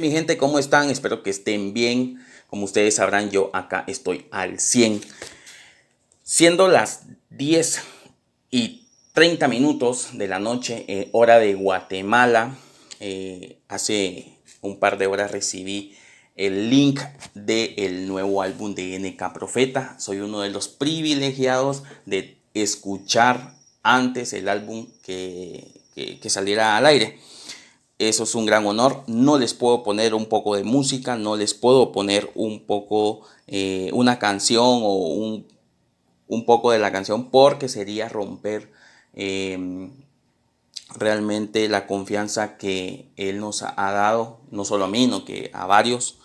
Mi gente, ¿cómo están? Espero que estén bien. Como ustedes sabrán, yo acá estoy al 100. Siendo las 10 y 30 minutos de la noche, eh, hora de Guatemala. Eh, hace un par de horas recibí el link del nuevo álbum de NK Profeta. Soy uno de los privilegiados de escuchar antes el álbum que saliera al aire. Eso es un gran honor. No les puedo poner un poco de música, no les puedo poner un poco, eh, una canción o un, poco de la canción porque sería romper em, realmente la confianza que Él nos ha dado, no solo a mí, sino que a varios,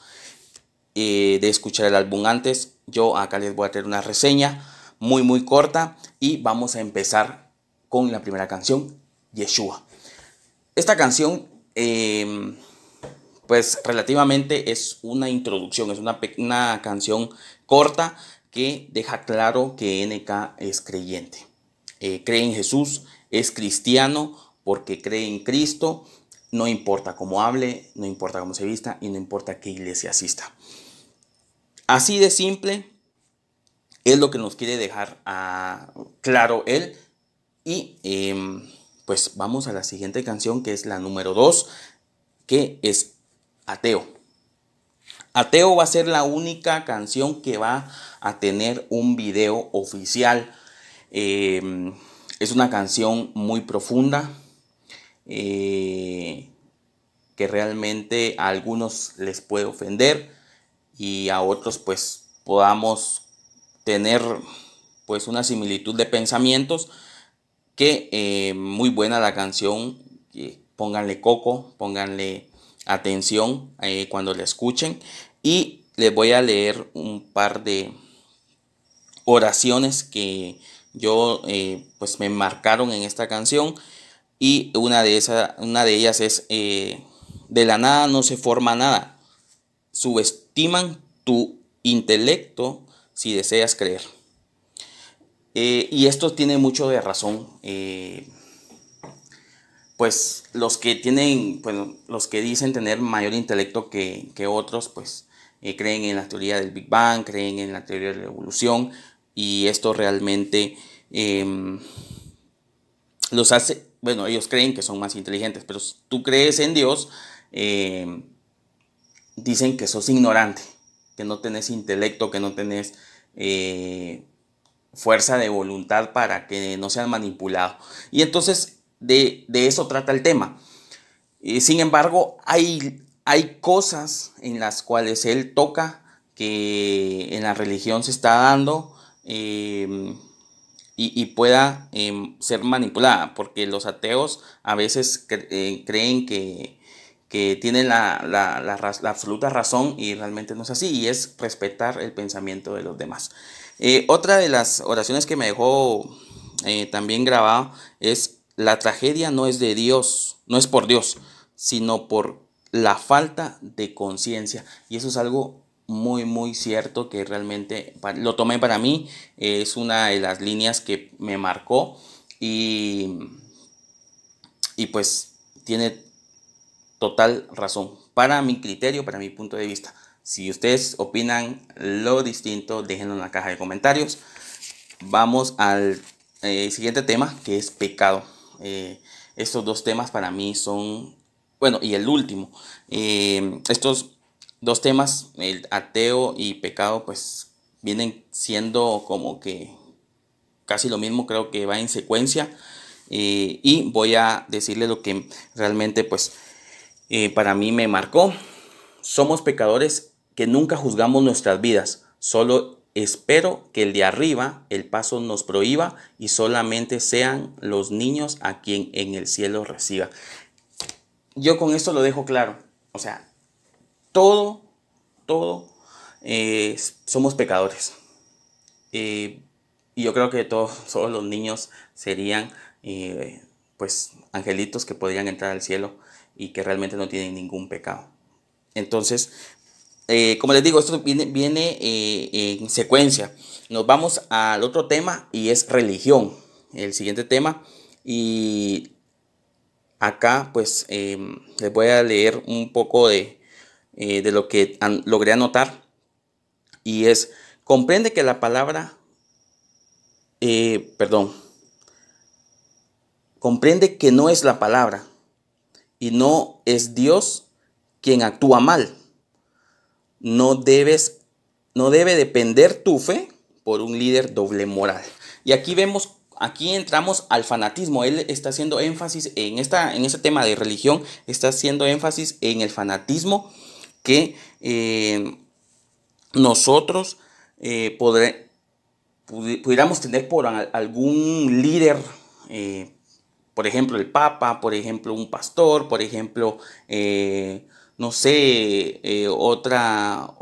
eh, de escuchar el álbum antes. Yo acá les voy a tener una reseña muy muy corta y vamos a empezar con la primera canción, Yeshua. Esta canción Em, pues relativamente es una introducción, es una, canción corta que deja claro que NK es creyente. Eh, cree en Jesús, es cristiano porque cree en Cristo, no importa cómo hable, no importa cómo se vista y no importa qué iglesia asista. Así de simple es lo que nos quiere dejar ah, claro él y em, pues vamos a la siguiente canción que es la número 2, que es Ateo. Ateo va a ser la única canción que va a tener un video oficial. Em, es una canción muy profunda eh, que realmente a algunos les puede ofender y a otros pues podamos tener pues una similitud de pensamientos que eh, muy buena la canción, pónganle coco, pónganle atención eh, cuando la escuchen y les voy a leer un par de oraciones que yo eh, pues me marcaron en esta canción y una de, una de ellas es de la nada no se forma nada subestiman tu intelecto si deseas creer eh, y esto tiene mucho de razón. Eh, pues los que tienen, pues, los que dicen tener mayor intelecto que, otros, pues eh, creen en la teoría del Big Bang, creen en la teoría de la evolución, y esto realmente em, los hace, bueno, ellos creen que son más inteligentes, pero si tú crees en Dios, em, dicen que sos ignorante, que no tenés intelecto, que no tenés fuerza de voluntad para que no sean manipulados. Y entonces de, eso trata el tema. Y eh, sin embargo, hay, hay cosas en las cuales él toca que en la religión se está dando em, y, pueda em, ser manipulada, porque los ateos a veces eh, creen que, que tiene la, absoluta razón y realmente no es así, y es respetar el pensamiento de los demás. Eh, otra de las oraciones que me dejó eh, también grabada es, la tragedia no es de Dios, no es por Dios, sino por la falta de conciencia. Y eso es algo muy, muy cierto que realmente lo tomé para mí, eh, es una de las líneas que me marcó y, y pues tiene total razón. Para mi criterio, para mi punto de vista. Si ustedes opinan lo distinto, déjenlo en la caja de comentarios. Vamos al eh, siguiente tema, que es pecado. Eh, estos dos temas para mí son, bueno, y el último. Eh, estos dos temas, el ateo y pecado, pues vienen siendo como que casi lo mismo, creo que va en secuencia. y voy a decirle lo que realmente, pues, eh, para mí me marcó. Somos pecadores que nunca juzgamos nuestras vidas, solo Espero que el de arriba, el paso nos prohíba y solamente sean los niños a quien en el cielo reciba. Yo con esto lo dejo claro. O sea, todo, todo, eh, somos pecadores. Eh, y yo creo que todos, todos los niños serían, pues, angelitos que podrían entrar al cielo y que realmente no tienen ningún pecado. Entonces, eh, como les digo, esto viene, eh, en secuencia. Nos vamos al otro tema y es religión. El siguiente tema. Y acá pues em, les voy a leer un poco de, eh, lo que logré anotar. Y es, comprende que la palabra, perdón, comprende que no es la palabra, y no es Dios quien actúa mal. No debes, no debe depender tu fe por un líder doble moral. Y aquí vemos, aquí entramos al fanatismo. Él está haciendo énfasis en, esta, en este tema de religión, está haciendo énfasis en el fanatismo que eh, nosotros eh, pudiéramos tener por algún líder eh, por ejemplo, el Papa, por ejemplo, un pastor, por ejemplo, eh, no sé, eh, otra,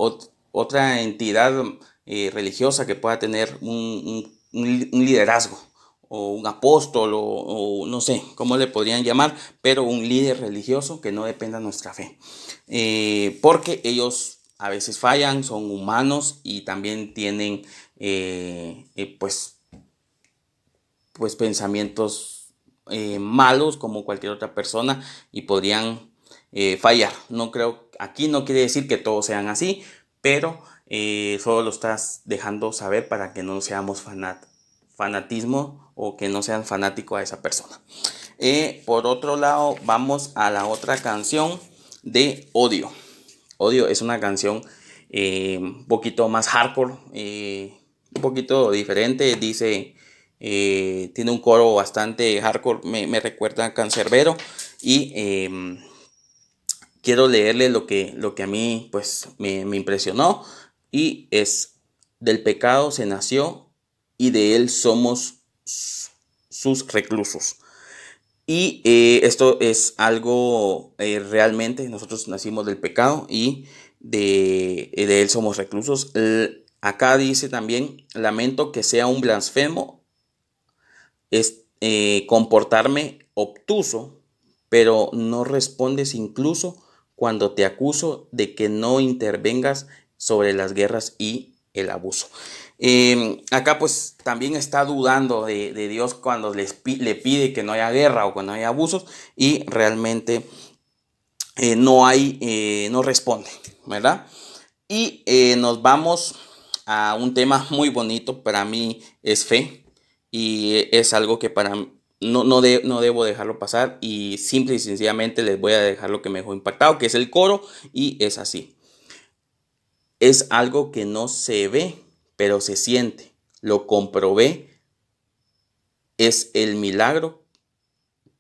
otra entidad eh, religiosa que pueda tener un, liderazgo o un apóstol o, no sé cómo le podrían llamar, pero un líder religioso que no dependa de nuestra fe. porque ellos a veces fallan, son humanos y también tienen pues, pues pensamientos eh, malos como cualquier otra persona y podrían eh, fallar. No creo, aquí no quiere decir que todos sean así, pero eh, solo lo estás dejando saber para que no seamos fanat, fanatismo o que no sean fanáticos a esa persona. por otro lado, vamos a la otra canción de Odio. Odio es una canción un poquito más hardcore, un poquito diferente. Dice eh, tiene un coro bastante hardcore, me, recuerda a Cancerbero. Y em, quiero leerle lo que, lo que a mí pues, me, impresionó. Y es, del pecado se nació y de él somos sus reclusos. Y eh, esto es algo eh, realmente, nosotros nacimos del pecado y de, él somos reclusos. acá dice también, lamento que sea un blasfemo es, eh, comportarme obtuso, pero no respondes incluso cuando te acuso de que no intervengas sobre las guerras y el abuso. Em, acá pues también está dudando de, Dios cuando le pide que no haya guerra o cuando haya abusos y realmente eh, no hay, eh, no responde, ¿verdad? Y nos vamos a un tema muy bonito, para mí es fe, y e, es algo que para no, no, no debo dejarlo pasar y simple y sencillamente les voy a dejar lo que me dejó impactado, que es el coro y es así. Es algo que no se ve, pero se siente. Lo comprobé. Es el milagro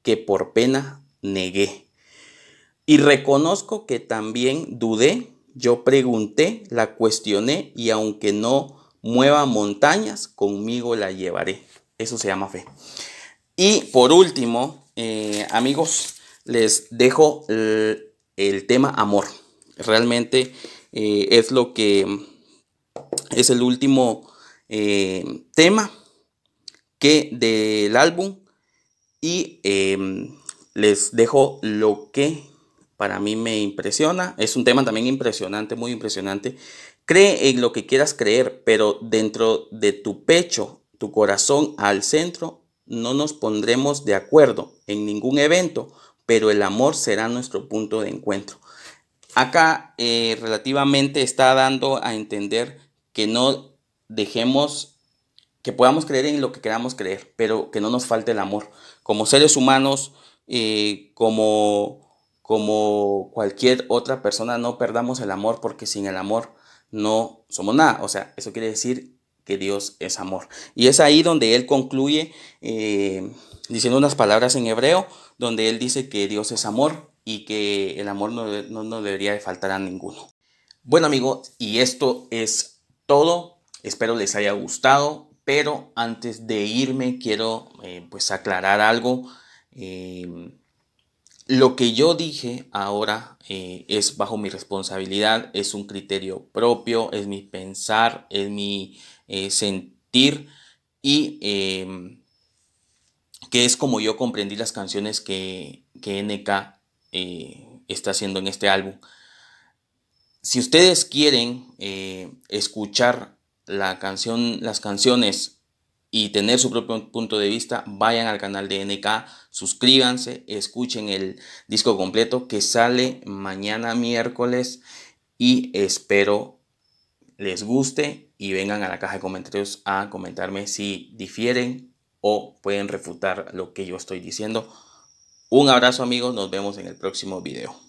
que por pena negué. Y reconozco que también dudé, yo pregunté, la cuestioné y aunque no mueva montañas, conmigo la llevaré. Eso se llama fe. Y por último, eh, amigos, les dejo el, tema amor. Realmente eh, es lo que es el último eh, tema que del álbum. Y em, les dejo lo que para mí me impresiona. Es un tema también impresionante, muy impresionante, Cree en lo que quieras creer, pero dentro de tu pecho, tu corazón al centro, no nos pondremos de acuerdo en ningún evento, pero el amor será nuestro punto de encuentro. Acá eh, relativamente está dando a entender que no dejemos que podamos creer en lo que queramos creer, pero que no nos falte el amor. Como seres humanos, eh, como, como cualquier otra persona, no perdamos el amor, porque sin el amor no somos nada. O sea, eso quiere decir que Dios es amor. Y es ahí donde él concluye eh, diciendo unas palabras en hebreo, donde él dice que Dios es amor y que el amor no, debería de faltar a ninguno. Bueno amigo, y esto es todo. Espero les haya gustado, pero antes de irme quiero eh, pues aclarar algo. Eh, lo que yo dije ahora eh, es bajo mi responsabilidad, es un criterio propio, es mi pensar, es mi eh, sentir y em, que es como yo comprendí las canciones que, que NK eh, está haciendo en este álbum. Si ustedes quieren escuchar la canción, las canciones y tener su propio punto de vista, vayan al canal de NK, suscríbanse, escuchen el disco completo que sale mañana miércoles y espero les guste y vengan a la caja de comentarios a comentarme si difieren o pueden refutar lo que yo estoy diciendo. Un abrazo amigos, nos vemos en el próximo video.